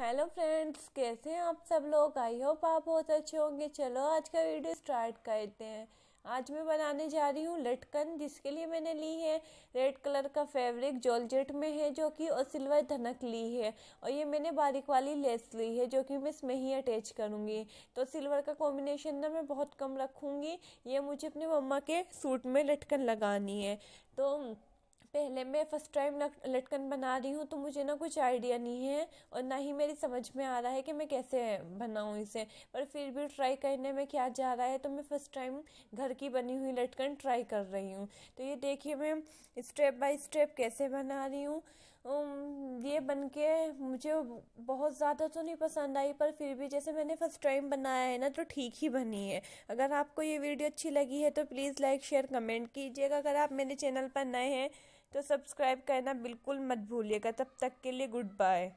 hello friends कैसे हैं आप सब लोग आई होप आप बहुत अच्छे होंगे चलो आज का वीडियो स्टार्ट करते हैं आज मैं बनाने जा रही हूँ लटकन जिसके लिए मैंने ली है रेड कलर का फैब्रिक जॉर्जेट में है जो कि और सिल्वर धनक ली है और ये मैंने बारीक वाली लेस ली है जो कि मैं इसमें ही अटैच करूँगी तो सिल्वर का कॉम्बिनेशन ना मैं बहुत कम रखूँगी ये मुझे अपनी मम्मा के सूट में लटकन लगानी है तो पहले मैं फ़र्स्ट टाइम लटकन बना रही हूँ तो मुझे ना कुछ आइडिया नहीं है और ना ही मेरी समझ में आ रहा है कि मैं कैसे बनाऊँ इसे पर फिर भी ट्राई करने में क्या जा रहा है तो मैं फ़र्स्ट टाइम घर की बनी हुई लटकन ट्राई कर रही हूँ तो ये देखिए मैं स्टेप बाय स्टेप कैसे बना रही हूँ ये बन के मुझे बहुत ज़्यादा तो नहीं पसंद आई पर फिर भी जैसे मैंने फ़र्स्ट टाइम बनाया है ना तो ठीक ही बनी है अगर आपको ये वीडियो अच्छी लगी है तो प्लीज़ लाइक शेयर कमेंट कीजिएगा अगर आप मेरे चैनल पर नए हैं तो सब्सक्राइब करना बिल्कुल मत भूलिएगा तब तक के लिए गुड बाय